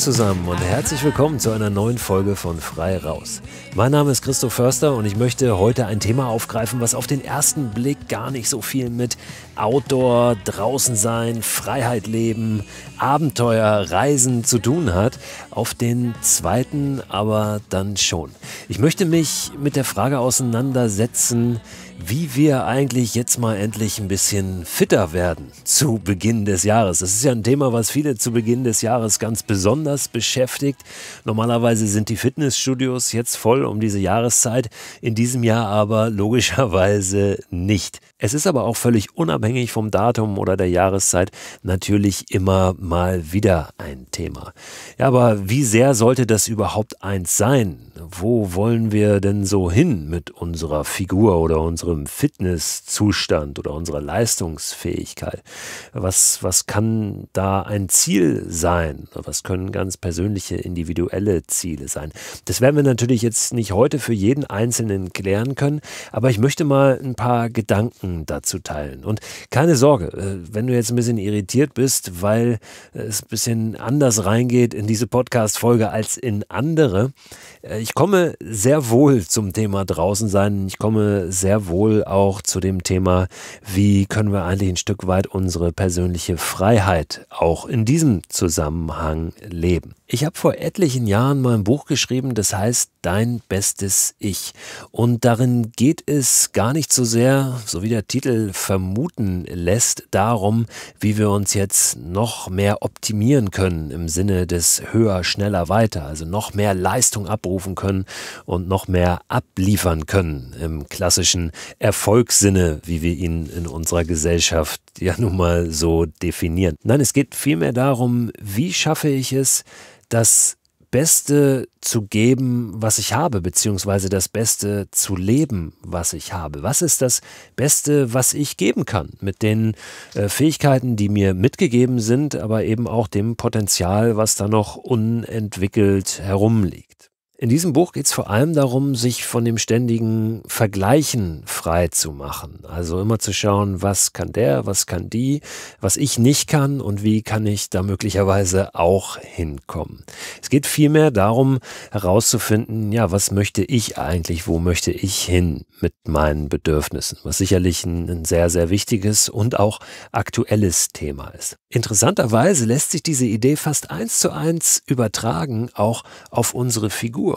zusammen und herzlich willkommen zu einer neuen Folge von Frei Raus. Mein Name ist Christoph Förster und ich möchte heute ein Thema aufgreifen, was auf den ersten Blick gar nicht so viel mit Outdoor, draußen sein, Freiheit leben, Abenteuer, Reisen zu tun hat. Auf den zweiten aber dann schon. Ich möchte mich mit der Frage auseinandersetzen, wie wir eigentlich jetzt mal endlich ein bisschen fitter werden zu Beginn des Jahres. Das ist ja ein Thema, was viele zu Beginn des Jahres ganz besonders beschäftigt. Normalerweise sind die Fitnessstudios jetzt voll um diese Jahreszeit, in diesem Jahr aber logischerweise nicht. Es ist aber auch völlig unabhängig vom Datum oder der Jahreszeit natürlich immer mal wieder ein Thema. Ja, aber wie sehr sollte das überhaupt eins sein? Wo wollen wir denn so hin mit unserer Figur oder unserer unserem Fitnesszustand oder unserer Leistungsfähigkeit? Was, was kann da ein Ziel sein? Was können ganz persönliche, individuelle Ziele sein? Das werden wir natürlich jetzt nicht heute für jeden Einzelnen klären können, aber ich möchte mal ein paar Gedanken dazu teilen. Und keine Sorge, äh, wenn du jetzt ein bisschen irritiert bist, weil äh, es ein bisschen anders reingeht in diese Podcast-Folge als in andere. Äh, ich komme sehr wohl zum Thema draußen sein. Ich komme sehr wohl wohl auch zu dem Thema, wie können wir eigentlich ein Stück weit unsere persönliche Freiheit auch in diesem Zusammenhang leben. Ich habe vor etlichen Jahren mal ein Buch geschrieben, das heißt Dein bestes Ich. Und darin geht es gar nicht so sehr, so wie der Titel vermuten lässt, darum, wie wir uns jetzt noch mehr optimieren können im Sinne des höher, schneller, weiter, also noch mehr Leistung abrufen können und noch mehr abliefern können im klassischen Erfolgssinne, wie wir ihn in unserer Gesellschaft ja nun mal so definieren. Nein, es geht vielmehr darum, wie schaffe ich es, das Beste zu geben, was ich habe, beziehungsweise das Beste zu leben, was ich habe. Was ist das Beste, was ich geben kann mit den äh, Fähigkeiten, die mir mitgegeben sind, aber eben auch dem Potenzial, was da noch unentwickelt herumliegt? In diesem Buch geht es vor allem darum, sich von dem ständigen Vergleichen frei zu machen. Also immer zu schauen, was kann der, was kann die, was ich nicht kann und wie kann ich da möglicherweise auch hinkommen. Es geht vielmehr darum, herauszufinden, ja, was möchte ich eigentlich, wo möchte ich hin mit meinen Bedürfnissen, was sicherlich ein, ein sehr, sehr wichtiges und auch aktuelles Thema ist. Interessanterweise lässt sich diese Idee fast eins zu eins übertragen, auch auf unsere Figur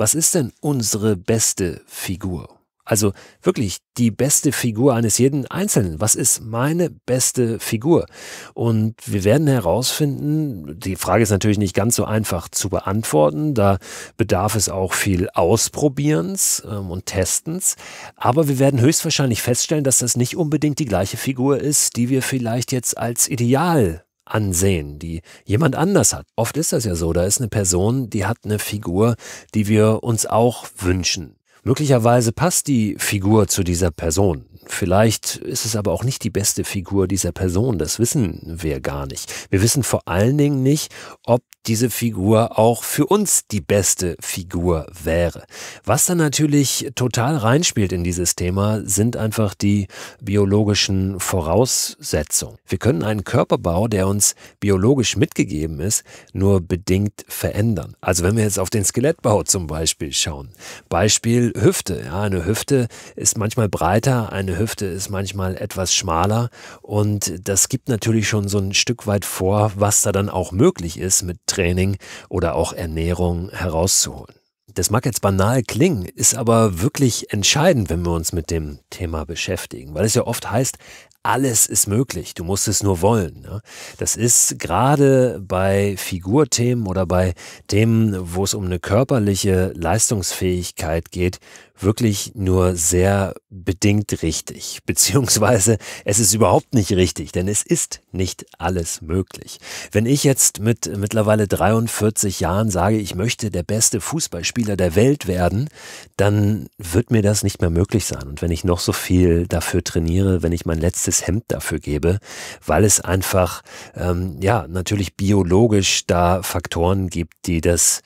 was ist denn unsere beste Figur? Also wirklich die beste Figur eines jeden Einzelnen. Was ist meine beste Figur? Und wir werden herausfinden, die Frage ist natürlich nicht ganz so einfach zu beantworten, da bedarf es auch viel Ausprobierens ähm, und Testens, aber wir werden höchstwahrscheinlich feststellen, dass das nicht unbedingt die gleiche Figur ist, die wir vielleicht jetzt als Ideal ansehen, die jemand anders hat. Oft ist das ja so, da ist eine Person, die hat eine Figur, die wir uns auch wünschen. Möglicherweise passt die Figur zu dieser Person. Vielleicht ist es aber auch nicht die beste Figur dieser Person. Das wissen wir gar nicht. Wir wissen vor allen Dingen nicht, ob diese Figur auch für uns die beste Figur wäre. Was dann natürlich total reinspielt in dieses Thema, sind einfach die biologischen Voraussetzungen. Wir können einen Körperbau, der uns biologisch mitgegeben ist, nur bedingt verändern. Also wenn wir jetzt auf den Skelettbau zum Beispiel schauen. Beispiel Hüfte. Ja, eine Hüfte ist manchmal breiter, eine Hüfte ist manchmal etwas schmaler und das gibt natürlich schon so ein Stück weit vor, was da dann auch möglich ist mit Training oder auch Ernährung herauszuholen. Das mag jetzt banal klingen, ist aber wirklich entscheidend, wenn wir uns mit dem Thema beschäftigen, weil es ja oft heißt, alles ist möglich. Du musst es nur wollen. Ne? Das ist gerade bei Figurthemen oder bei Themen, wo es um eine körperliche Leistungsfähigkeit geht, wirklich nur sehr bedingt richtig, beziehungsweise es ist überhaupt nicht richtig, denn es ist nicht alles möglich. Wenn ich jetzt mit mittlerweile 43 Jahren sage, ich möchte der beste Fußballspieler der Welt werden, dann wird mir das nicht mehr möglich sein. Und wenn ich noch so viel dafür trainiere, wenn ich mein letztes Hemd dafür gebe, weil es einfach, ähm, ja, natürlich biologisch da Faktoren gibt, die das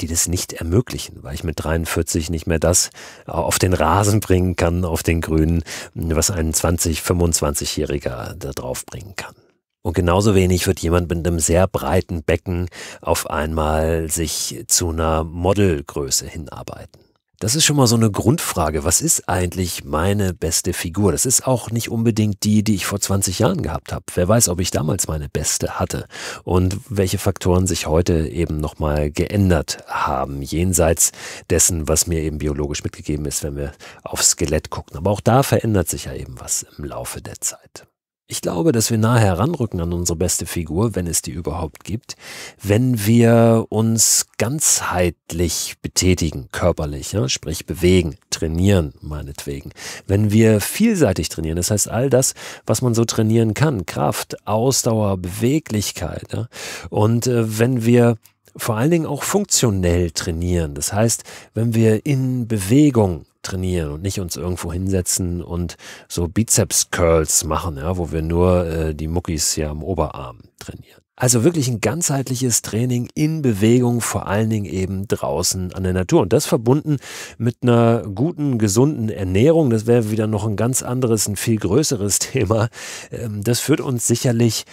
die das nicht ermöglichen, weil ich mit 43 nicht mehr das äh, auf den Rasen bringen kann, auf den Grünen, was ein 20-, 25-Jähriger da drauf bringen kann. Und genauso wenig wird jemand mit einem sehr breiten Becken auf einmal sich zu einer Modelgröße hinarbeiten. Das ist schon mal so eine Grundfrage. Was ist eigentlich meine beste Figur? Das ist auch nicht unbedingt die, die ich vor 20 Jahren gehabt habe. Wer weiß, ob ich damals meine beste hatte und welche Faktoren sich heute eben nochmal geändert haben, jenseits dessen, was mir eben biologisch mitgegeben ist, wenn wir aufs Skelett gucken. Aber auch da verändert sich ja eben was im Laufe der Zeit. Ich glaube, dass wir nahe heranrücken an unsere beste Figur, wenn es die überhaupt gibt, wenn wir uns ganzheitlich betätigen, körperlich, ja, sprich bewegen, trainieren meinetwegen. Wenn wir vielseitig trainieren, das heißt all das, was man so trainieren kann, Kraft, Ausdauer, Beweglichkeit. Ja, und äh, wenn wir vor allen Dingen auch funktionell trainieren, das heißt, wenn wir in Bewegung trainieren und nicht uns irgendwo hinsetzen und so Bizeps-Curls machen, ja, wo wir nur äh, die Muckis hier am Oberarm trainieren. Also wirklich ein ganzheitliches Training in Bewegung, vor allen Dingen eben draußen an der Natur. Und das verbunden mit einer guten, gesunden Ernährung, das wäre wieder noch ein ganz anderes, ein viel größeres Thema. Ähm, das führt uns sicherlich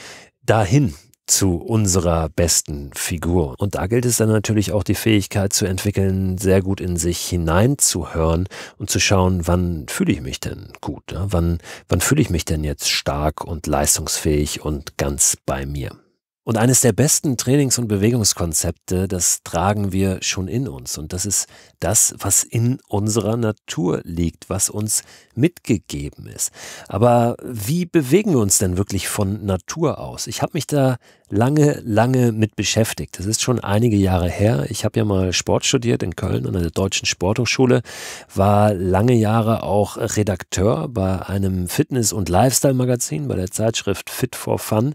dahin, zu unserer besten Figur. Und da gilt es dann natürlich auch die Fähigkeit zu entwickeln, sehr gut in sich hineinzuhören und zu schauen, wann fühle ich mich denn gut, ne? wann, wann fühle ich mich denn jetzt stark und leistungsfähig und ganz bei mir. Und eines der besten Trainings- und Bewegungskonzepte, das tragen wir schon in uns. Und das ist das, was in unserer Natur liegt, was uns mitgegeben ist. Aber wie bewegen wir uns denn wirklich von Natur aus? Ich habe mich da lange, lange mit beschäftigt. Das ist schon einige Jahre her. Ich habe ja mal Sport studiert in Köln an der Deutschen Sporthochschule, war lange Jahre auch Redakteur bei einem Fitness- und Lifestyle-Magazin, bei der Zeitschrift Fit for Fun.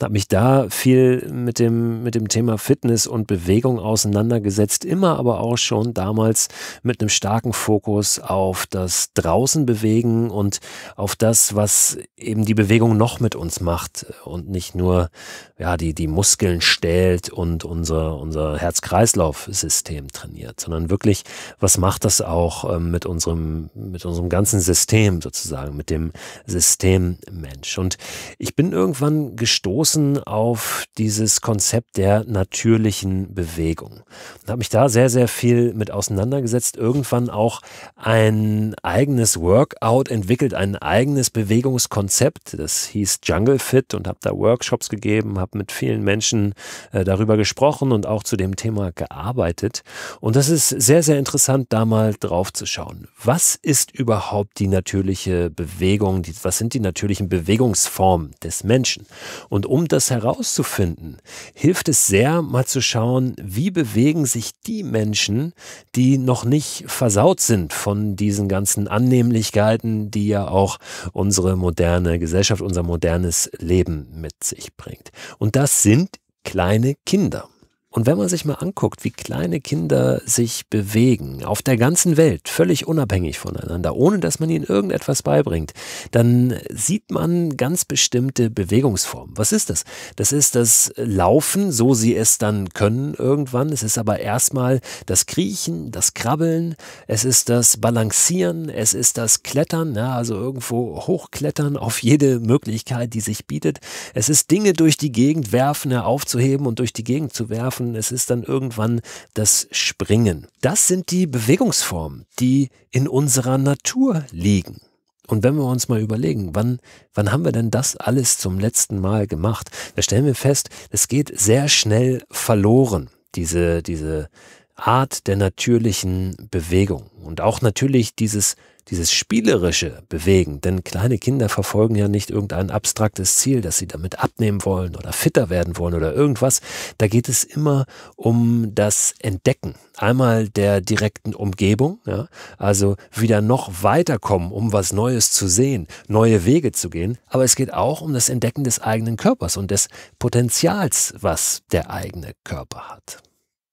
Habe mich da viel mit dem, mit dem Thema Fitness und Bewegung auseinandergesetzt, immer aber auch schon damals mit einem starken Fokus auf das Draußenbewegen und auf das, was eben die Bewegung noch mit uns macht und nicht nur, ja, die, die Muskeln stellt und unser, unser Herz-Kreislauf-System trainiert, sondern wirklich, was macht das auch ähm, mit unserem, mit unserem ganzen System sozusagen, mit dem System Mensch. Und ich bin irgendwann gestoßen auf dieses Konzept der natürlichen Bewegung und habe mich da sehr, sehr viel mit auseinandergesetzt, irgendwann auch ein eigenes Workout entwickelt, ein eigenes Bewegungskonzept, das hieß Jungle Fit und habe da Workshops gegeben, habe mit mit vielen Menschen äh, darüber gesprochen und auch zu dem Thema gearbeitet. Und das ist sehr, sehr interessant, da mal drauf zu schauen. Was ist überhaupt die natürliche Bewegung? was sind die natürlichen Bewegungsformen des Menschen? Und um das herauszufinden, hilft es sehr, mal zu schauen, wie bewegen sich die Menschen, die noch nicht versaut sind von diesen ganzen Annehmlichkeiten, die ja auch unsere moderne Gesellschaft, unser modernes Leben mit sich bringt. Und das sind kleine Kinder. Und wenn man sich mal anguckt, wie kleine Kinder sich bewegen, auf der ganzen Welt, völlig unabhängig voneinander, ohne dass man ihnen irgendetwas beibringt, dann sieht man ganz bestimmte Bewegungsformen. Was ist das? Das ist das Laufen, so sie es dann können irgendwann. Es ist aber erstmal das Kriechen, das Krabbeln, es ist das Balancieren, es ist das Klettern, ja, also irgendwo hochklettern auf jede Möglichkeit, die sich bietet. Es ist Dinge durch die Gegend werfen, ja, aufzuheben und durch die Gegend zu werfen laufen, es ist dann irgendwann das Springen. Das sind die Bewegungsformen, die in unserer Natur liegen. Und wenn wir uns mal überlegen, wann, wann haben wir denn das alles zum letzten Mal gemacht? Da stellen wir fest, es geht sehr schnell verloren, diese, diese Art der natürlichen Bewegung. Und auch natürlich dieses dieses spielerische bewegen. Denn kleine Kinder verfolgen ja nicht irgendein abstraktes Ziel, dass sie damit abnehmen wollen oder fitter werden wollen oder irgendwas. Da geht es immer um das Entdecken. Einmal der direkten Umgebung, ja, also wieder noch weiterkommen, um was Neues zu sehen, neue Wege zu gehen. Aber es geht auch um das Entdecken des eigenen Körpers und des Potenzials, was der eigene Körper hat.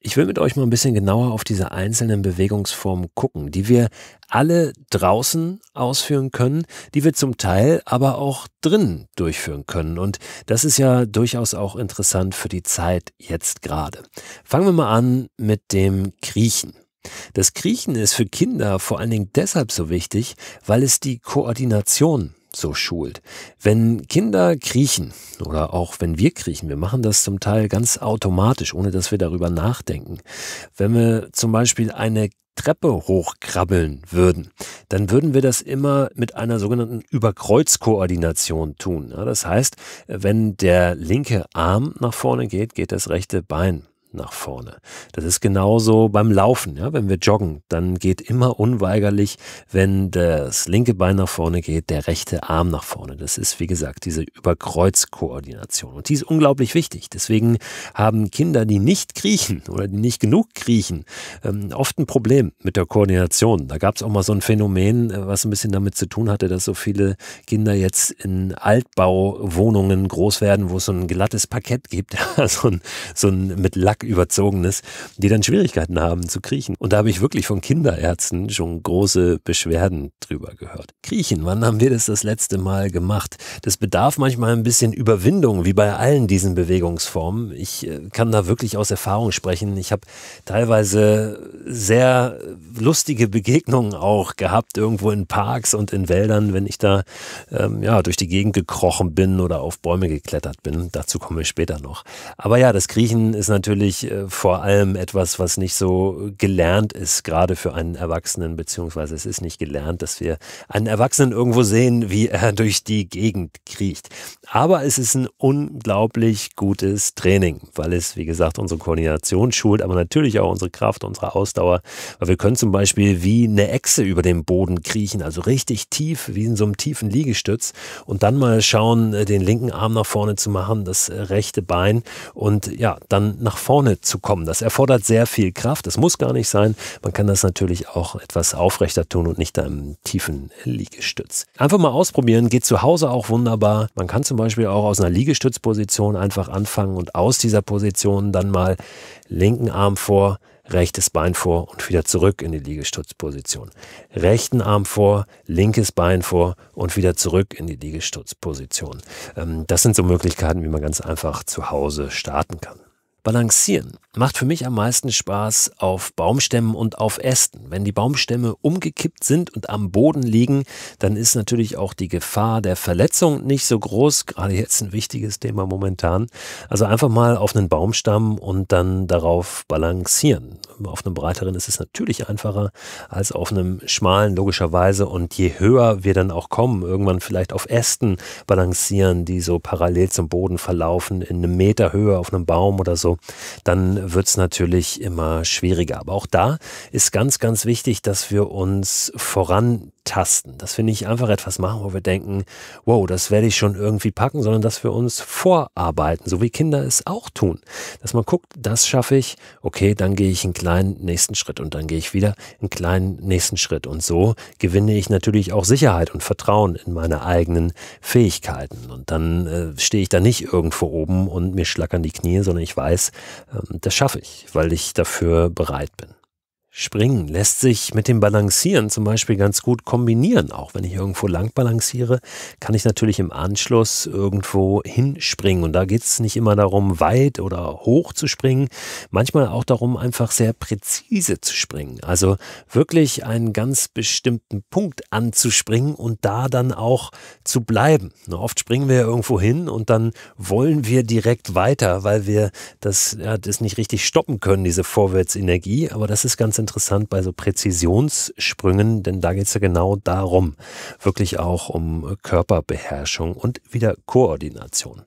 Ich will mit euch mal ein bisschen genauer auf diese einzelnen Bewegungsformen gucken, die wir alle draußen ausführen können, die wir zum Teil aber auch drinnen durchführen können. Und das ist ja durchaus auch interessant für die Zeit jetzt gerade. Fangen wir mal an mit dem Kriechen. Das Kriechen ist für Kinder vor allen Dingen deshalb so wichtig, weil es die Koordination so schult. Wenn Kinder kriechen oder auch wenn wir kriechen, wir machen das zum Teil ganz automatisch, ohne dass wir darüber nachdenken. Wenn wir zum Beispiel eine Treppe hochkrabbeln würden, dann würden wir das immer mit einer sogenannten Überkreuzkoordination tun. Das heißt, wenn der linke Arm nach vorne geht, geht das rechte Bein nach vorne. Das ist genauso beim Laufen, ja, wenn wir joggen, dann geht immer unweigerlich, wenn das linke Bein nach vorne geht, der rechte Arm nach vorne. Das ist, wie gesagt, diese Überkreuzkoordination. Und die ist unglaublich wichtig. Deswegen haben Kinder, die nicht kriechen oder die nicht genug kriechen, ähm, oft ein Problem mit der Koordination. Da gab es auch mal so ein Phänomen, äh, was ein bisschen damit zu tun hatte, dass so viele Kinder jetzt in Altbauwohnungen groß werden, wo es so ein glattes Parkett gibt, so ein, so ein mit Lack überzogenes, die dann Schwierigkeiten haben zu kriechen. Und da habe ich wirklich von Kinderärzten schon große Beschwerden drüber gehört. Kriechen, wann haben wir das das letzte Mal gemacht? Das bedarf manchmal ein bisschen Überwindung, wie bei allen diesen Bewegungsformen. Ich äh, kann da wirklich aus Erfahrung sprechen. Ich habe teilweise sehr lustige Begegnungen auch gehabt, irgendwo in Parks und in Wäldern, wenn ich da ähm, ja, durch die Gegend gekrochen bin oder auf Bäume geklettert bin. Dazu komme ich später noch. Aber ja, das Kriechen ist natürlich natürlich äh, vor allem etwas, was nicht so gelernt ist, gerade für einen Erwachsenen, beziehungsweise es ist nicht gelernt, dass wir einen Erwachsenen irgendwo sehen, wie er durch die Gegend kriecht. Aber es ist ein unglaublich gutes Training, weil es, wie gesagt, unsere Koordination schult, aber natürlich auch unsere Kraft, unsere Ausdauer. Weil wir können zum Beispiel wie eine Echse über den Boden kriechen, also richtig tief, wie in so einem tiefen Liegestütz und dann mal schauen, äh, den linken Arm nach vorne zu machen, das äh, rechte Bein und ja, dann nach vorne vorne zu kommen. Das erfordert sehr viel Kraft. Das muss gar nicht sein. Man kann das natürlich auch etwas aufrechter tun und nicht einem tiefen Liegestütz. Einfach mal ausprobieren. Geht zu Hause auch wunderbar. Man kann zum Beispiel auch aus einer Liegestützposition einfach anfangen und aus dieser Position dann mal linken Arm vor, rechtes Bein vor und wieder zurück in die Liegestützposition. Rechten Arm vor, linkes Bein vor und wieder zurück in die Liegestützposition. Ähm, das sind so Möglichkeiten, wie man ganz einfach zu Hause starten kann. Balancieren macht für mich am meisten Spaß auf Baumstämmen und auf Ästen. Wenn die Baumstämme umgekippt sind und am Boden liegen, dann ist natürlich auch die Gefahr der Verletzung nicht so groß. Gerade jetzt ein wichtiges Thema momentan. Also einfach mal auf einen Baumstamm und dann darauf balancieren auf einem breiteren ist es natürlich einfacher als auf einem schmalen, logischerweise. Und je höher wir dann auch kommen, irgendwann vielleicht auf Ästen balancieren, die so parallel zum Boden verlaufen, in einem Meter Höhe auf einem Baum oder so, dann wird es natürlich immer schwieriger. Aber auch da ist ganz, ganz wichtig, dass wir uns voran Tasten. Das finde ich einfach etwas machen, wo wir denken, wow, das werde ich schon irgendwie packen, sondern dass wir uns vorarbeiten, so wie Kinder es auch tun. Dass man guckt, das schaffe ich, okay, dann gehe ich einen kleinen nächsten Schritt und dann gehe ich wieder einen kleinen nächsten Schritt. Und so gewinne ich natürlich auch Sicherheit und Vertrauen in meine eigenen Fähigkeiten. Und dann äh, stehe ich da nicht irgendwo oben und mir schlackern die Knie, sondern ich weiß, äh, das schaffe ich, weil ich dafür bereit bin. Springen lässt sich mit dem Balancieren zum Beispiel ganz gut kombinieren. Auch wenn ich irgendwo lang balanciere, kann ich natürlich im Anschluss irgendwo hinspringen. Und da geht es nicht immer darum, weit oder hoch zu springen, manchmal auch darum, einfach sehr präzise zu springen. Also wirklich einen ganz bestimmten Punkt anzuspringen und da dann auch zu bleiben. Ne, oft springen wir irgendwo hin und dann wollen wir direkt weiter, weil wir das, ja, das nicht richtig stoppen können, diese Vorwärtsenergie. Aber das ist ganz interessant bei so Präzisionssprüngen, denn da geht es ja genau darum, wirklich auch um Körperbeherrschung und wieder Koordination.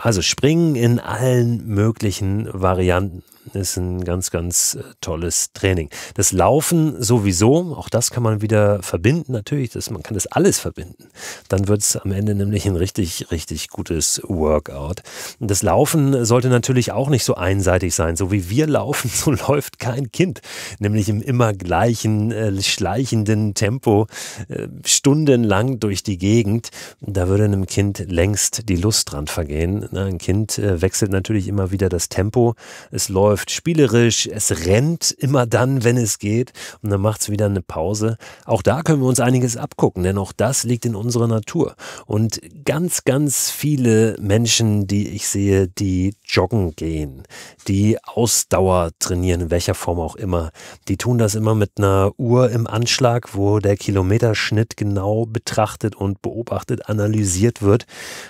Also springen in allen möglichen Varianten ist ein ganz, ganz äh, tolles Training. Das Laufen sowieso, auch das kann man wieder verbinden, natürlich, das, man kann das alles verbinden. Dann wird es am Ende nämlich ein richtig, richtig gutes Workout. das Laufen sollte natürlich auch nicht so einseitig sein. So wie wir laufen, so läuft kein Kind, nämlich im immer gleichen, äh, schleichenden Tempo, äh, stundenlang durch die Gegend. Da würde einem Kind längst die Lust dran vergehen. Ne, ein Kind äh, wechselt natürlich immer wieder das Tempo. Es läuft läuft spielerisch, es rennt immer dann, wenn es geht und dann macht es wieder eine Pause. Auch da können wir uns einiges abgucken, denn auch das liegt in unserer Natur. Und ganz, ganz viele Menschen, die ich sehe, die joggen gehen, die Ausdauer trainieren, in welcher Form auch immer, die tun das immer mit einer Uhr im Anschlag, wo der Kilometerschnitt genau betrachtet und beobachtet, analysiert wird.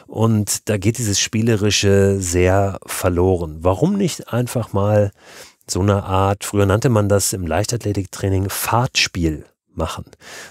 Und da geht dieses Spielerische sehr verloren. Warum nicht einfach mal so eine Art, früher nannte man das im Leichtathletiktraining Fahrtspiel machen.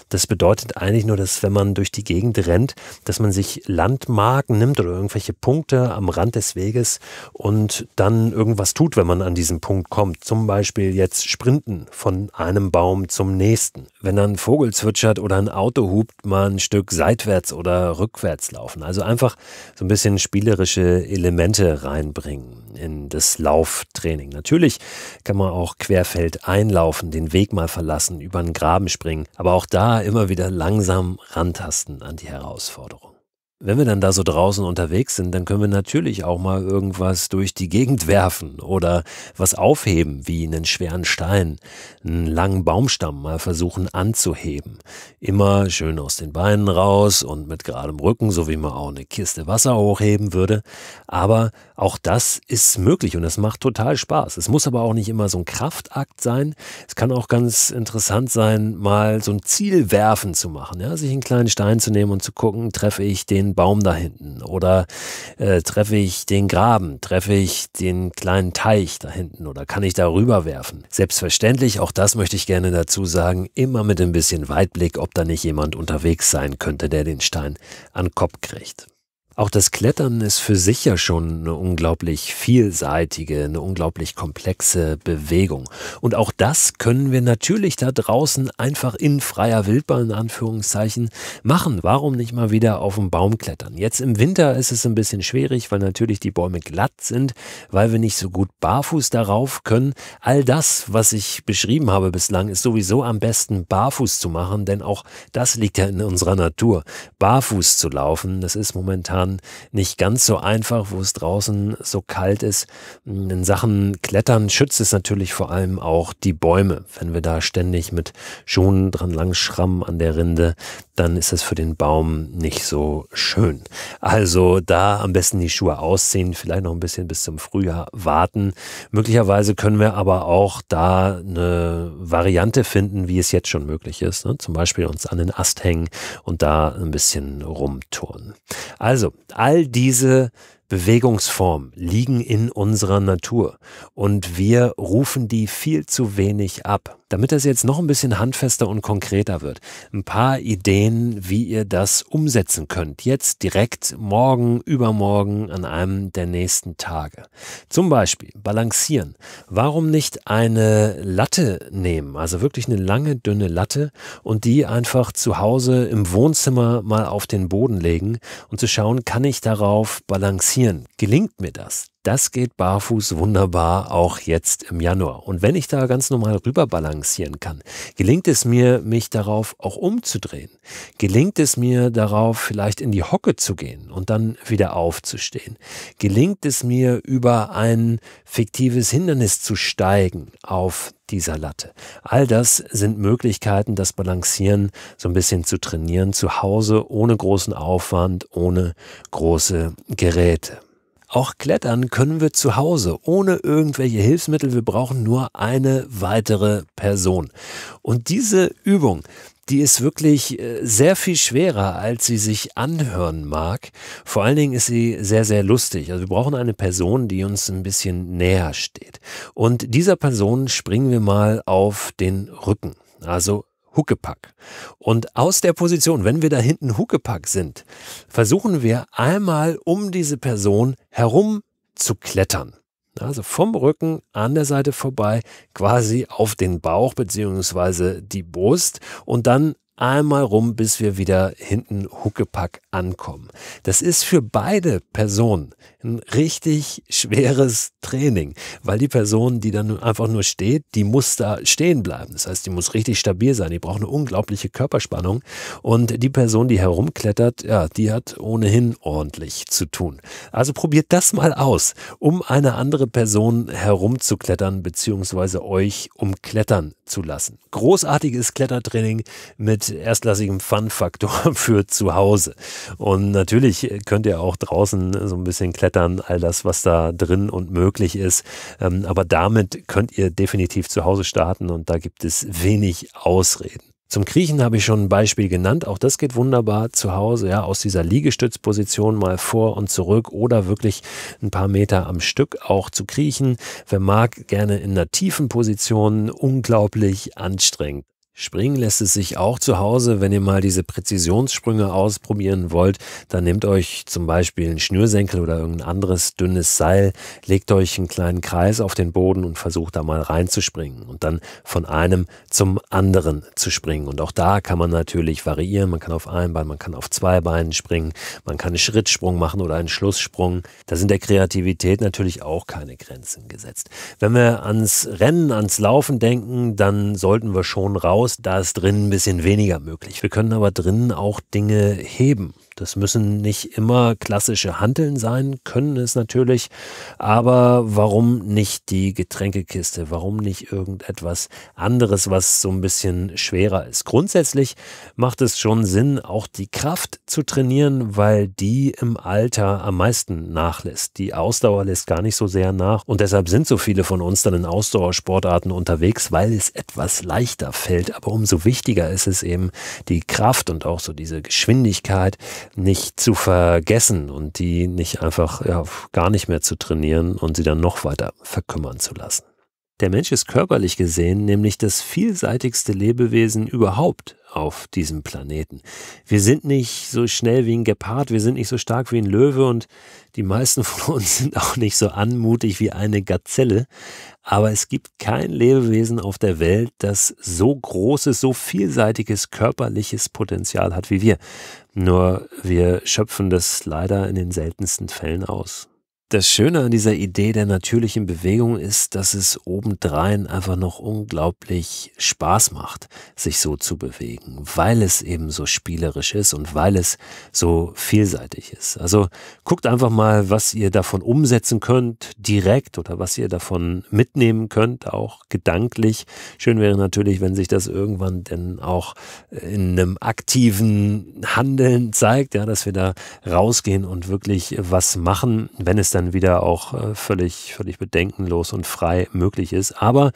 Das bedeutet eigentlich nur, dass wenn man durch die Gegend rennt, dass man sich Landmarken nimmt oder irgendwelche Punkte am Rand des Weges und dann irgendwas tut, wenn man an diesen Punkt kommt. Zum Beispiel jetzt sprinten von einem Baum zum nächsten. Wenn dann ein Vogel zwitschert oder ein Auto hupt, mal ein Stück seitwärts oder rückwärts laufen. Also einfach so ein bisschen spielerische Elemente reinbringen in das Lauftraining. Natürlich kann man auch querfeld einlaufen, den Weg mal verlassen, über einen Graben springen bringen. Aber auch da immer wieder langsam rantasten an die Herausforderung wenn wir dann da so draußen unterwegs sind, dann können wir natürlich auch mal irgendwas durch die Gegend werfen oder was aufheben, wie einen schweren Stein, einen langen Baumstamm mal versuchen anzuheben. Immer schön aus den Beinen raus und mit geradem Rücken, so wie man auch eine Kiste Wasser hochheben würde. Aber auch das ist möglich und es macht total Spaß. Es muss aber auch nicht immer so ein Kraftakt sein. Es kann auch ganz interessant sein, mal so ein Ziel werfen zu machen, ja? sich einen kleinen Stein zu nehmen und zu gucken, treffe ich den den Baum da hinten? Oder äh, treffe ich den Graben? Treffe ich den kleinen Teich da hinten? Oder kann ich darüber werfen? Selbstverständlich, auch das möchte ich gerne dazu sagen, immer mit ein bisschen Weitblick, ob da nicht jemand unterwegs sein könnte, der den Stein an den Kopf kriegt. Auch das Klettern ist für sich ja schon eine unglaublich vielseitige, eine unglaublich komplexe Bewegung. Und auch das können wir natürlich da draußen einfach in freier Wildbahn in Anführungszeichen machen. Warum nicht mal wieder auf den Baum klettern? Jetzt im Winter ist es ein bisschen schwierig, weil natürlich die Bäume glatt sind, weil wir nicht so gut barfuß darauf können. All das, was ich beschrieben habe bislang, ist sowieso am besten barfuß zu machen, denn auch das liegt ja in unserer Natur. Barfuß zu laufen, das ist momentan Jahren nicht ganz so einfach, wo es draußen so kalt ist. In Sachen Klettern schützt es natürlich vor allem auch die Bäume. Wenn wir da ständig mit Schuhen dran langschrammen an der Rinde, dann ist das für den Baum nicht so schön. Also da am besten die Schuhe ausziehen, vielleicht noch ein bisschen bis zum Frühjahr warten. Möglicherweise können wir aber auch da eine Variante finden, wie es jetzt schon möglich ist. Ne? Zum Beispiel uns an den Ast hängen und da ein bisschen rumturnen. Also all diese Bewegungsformen liegen in unserer Natur und wir rufen die viel zu wenig ab. Damit das jetzt noch ein bisschen handfester und konkreter wird, ein paar Ideen, wie ihr das umsetzen könnt. Jetzt direkt morgen, übermorgen, an einem der nächsten Tage. Zum Beispiel balancieren. Warum nicht eine Latte nehmen, also wirklich eine lange, dünne Latte und die einfach zu Hause im Wohnzimmer mal auf den Boden legen und zu schauen, kann ich darauf balancieren? reflektieren. Gelingt mir das? Das geht barfuß wunderbar auch jetzt im Januar. Und wenn ich da ganz normal rüber balancieren kann, gelingt es mir, mich darauf auch umzudrehen? Gelingt es mir darauf, vielleicht in die Hocke zu gehen und dann wieder aufzustehen? Gelingt es mir, über ein fiktives Hindernis zu steigen auf dieser Latte. All das sind Möglichkeiten, das Balancieren so ein bisschen zu trainieren, zu Hause, ohne großen Aufwand, ohne große Geräte. Auch klettern können wir zu Hause ohne irgendwelche Hilfsmittel. Wir brauchen nur eine weitere Person. Und diese Übung, die ist wirklich äh, sehr viel schwerer, als sie sich anhören mag. Vor allen Dingen ist sie sehr, sehr lustig. Also wir brauchen eine Person, die uns ein bisschen näher steht. Und dieser Person springen wir mal auf den Rücken. Also Huckepack. Und aus der Position, wenn wir da hinten Huckepack sind, versuchen wir einmal um diese Person herum zu klettern. Also vom Rücken an der Seite vorbei, quasi auf den Bauch beziehungsweise die Brust und dann einmal rum, bis wir wieder hinten Huckepack ankommen. Das ist für beide Personen ein richtig schweres Training, weil die Person, die dann einfach nur steht, die muss da stehen bleiben. Das heißt, die muss richtig stabil sein, die braucht eine unglaubliche Körperspannung und die Person, die herumklettert, ja, die hat ohnehin ordentlich zu tun. Also probiert das mal aus, um eine andere Person herumzuklettern bzw. euch umklettern zu lassen. Großartiges Klettertraining mit mit erstklassigem Fun-Faktor für zu Hause. Und natürlich könnt ihr auch draußen so ein bisschen klettern, all das, was da drin und möglich ist. Ähm, aber damit könnt ihr definitiv zu Hause starten und da gibt es wenig Ausreden. Zum Kriechen habe ich schon ein Beispiel genannt. Auch das geht wunderbar zu Hause, ja, aus dieser Liegestützposition mal vor und zurück oder wirklich ein paar Meter am Stück auch zu kriechen. Wer mag, gerne in einer tiefen Position, unglaublich anstrengend. Springen lässt es sich auch zu Hause, wenn ihr mal diese Präzisionssprünge ausprobieren wollt. Dann nehmt euch zum Beispiel einen Schnürsenkel oder irgendein anderes dünnes Seil, legt euch einen kleinen Kreis auf den Boden und versucht da mal reinzuspringen und dann von einem zum anderen zu springen. Und auch da kann man natürlich variieren. Man kann auf einem Bein, man kann auf zwei Beinen springen, man kann einen Schrittsprung machen oder einen Schlusssprung. Da sind der Kreativität natürlich auch keine Grenzen gesetzt. Wenn wir ans Rennen, ans Laufen denken, dann sollten wir schon raus raus, da ist drinnen ein bisschen weniger möglich. Wir können aber drinnen auch Dinge heben. Das müssen nicht immer klassische Handeln sein, können es natürlich, aber warum nicht die Getränkekiste? Warum nicht irgendetwas anderes, was so ein bisschen schwerer ist? Grundsätzlich macht es schon Sinn, auch die Kraft zu trainieren, weil die im Alter am meisten nachlässt. Die Ausdauer lässt gar nicht so sehr nach und deshalb sind so viele von uns dann in Ausdauersportarten unterwegs, weil es etwas leichter fällt. Aber umso wichtiger ist es eben, die Kraft und auch so diese Geschwindigkeit, nicht zu vergessen und die nicht einfach ja, gar nicht mehr zu trainieren und sie dann noch weiter verkümmern zu lassen. Der Mensch ist körperlich gesehen nämlich das vielseitigste Lebewesen überhaupt auf diesem Planeten. Wir sind nicht so schnell wie ein Gepard, wir sind nicht so stark wie ein Löwe und die meisten von uns sind auch nicht so anmutig wie eine Gazelle. Aber es gibt kein Lebewesen auf der Welt, das so großes, so vielseitiges körperliches Potenzial hat wie wir. Nur wir schöpfen das leider in den seltensten Fällen aus. Das Schöne an dieser Idee der natürlichen Bewegung ist, dass es obendrein einfach noch unglaublich Spaß macht, sich so zu bewegen, weil es eben so spielerisch ist und weil es so vielseitig ist. Also guckt einfach mal, was ihr davon umsetzen könnt, direkt oder was ihr davon mitnehmen könnt, auch gedanklich. Schön wäre natürlich, wenn sich das irgendwann denn auch in einem aktiven Handeln zeigt, ja, dass wir da rausgehen und wirklich was machen, wenn es dann dann wieder auch äh, völlig, völlig bedenkenlos und frei möglich ist. Aber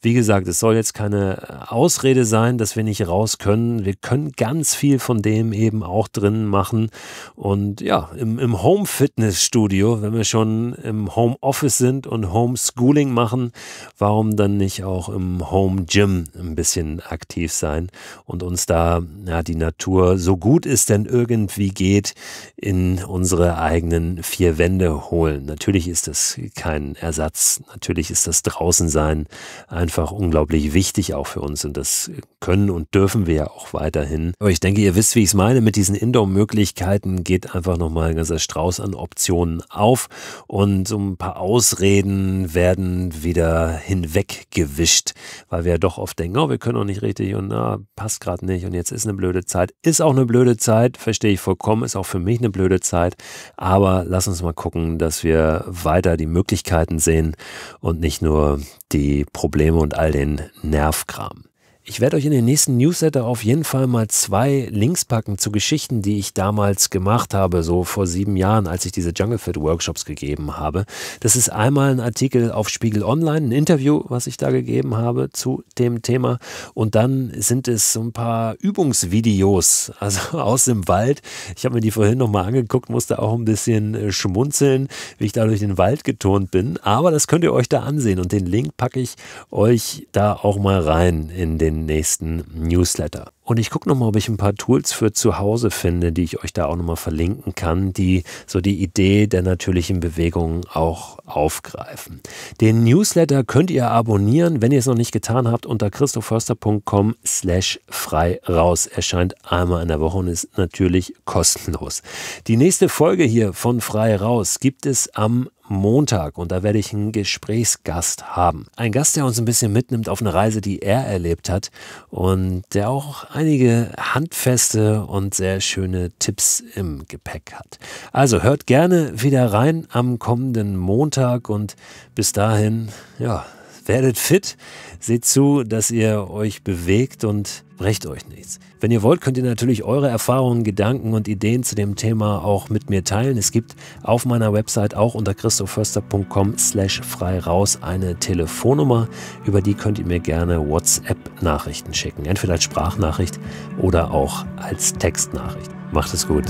wie gesagt, es soll jetzt keine äh, Ausrede sein, dass wir nicht raus können. Wir können ganz viel von dem eben auch drin machen. Und ja, im, im Home-Fitness-Studio, wenn wir schon im Home-Office sind und Homeschooling machen, warum dann nicht auch im Home-Gym ein bisschen aktiv sein und uns da ja, die Natur, so gut es denn irgendwie geht, in unsere eigenen vier Wände holen? wiederholen. Natürlich ist das kein Ersatz. Natürlich ist das Draußensein einfach unglaublich wichtig auch für uns und das können und dürfen wir ja auch weiterhin. Aber ich denke, ihr wisst, wie ich es meine. Mit diesen Indoor-Möglichkeiten geht einfach nochmal ein ganzer Strauß an Optionen auf und so ein paar Ausreden werden wieder hinweggewischt, weil wir ja doch oft denken, oh, wir können auch nicht richtig und na, ah, passt gerade nicht und jetzt ist eine blöde Zeit. Ist auch eine blöde Zeit, verstehe ich vollkommen, ist auch für mich eine blöde Zeit. Aber lass uns mal gucken, dass dass wir weiter die Möglichkeiten sehen und nicht nur die Probleme und all den Nervkram. Ich werde euch in den nächsten Newsletter auf jeden Fall mal zwei Links packen zu Geschichten, die ich damals gemacht habe, so vor sieben Jahren, als ich diese Jungle Fit Workshops gegeben habe. Das ist einmal ein Artikel auf Spiegel Online, ein Interview, was ich da gegeben habe zu dem Thema. Und dann sind es so ein paar Übungsvideos, also aus dem Wald. Ich habe mir die vorhin nochmal angeguckt, musste auch ein bisschen äh, schmunzeln, wie ich da durch den Wald geturnt bin. Aber das könnt ihr euch da ansehen und den Link packe ich euch da auch mal rein in den den nächsten Newsletter. Und ich gucke nochmal, ob ich ein paar Tools für zu Hause finde, die ich euch da auch nochmal verlinken kann, die so die Idee der natürlichen Bewegung auch aufgreifen. Den Newsletter könnt ihr abonnieren, wenn ihr es noch nicht getan habt, unter christoförster.com slash frei raus. Erscheint einmal in der Woche und ist natürlich kostenlos. Die nächste Folge hier von frei raus gibt es am Montag und da werde ich einen Gesprächsgast haben. Ein Gast, der uns ein bisschen mitnimmt auf eine Reise, die er erlebt hat und der auch einige handfeste und sehr schöne Tipps im Gepäck hat. Also hört gerne wieder rein am kommenden Montag und bis dahin, ja, werdet fit, seht zu, dass ihr euch bewegt und brecht euch nichts. Wenn ihr wollt, könnt ihr natürlich eure Erfahrungen, Gedanken und Ideen zu dem Thema auch mit mir teilen. Es gibt auf meiner Website auch unter christoförster.com slash frei raus eine Telefonnummer, über die könnt ihr mir gerne WhatsApp-Nachrichten schicken. Entweder als Sprachnachricht oder auch als Textnachricht. Macht es gut.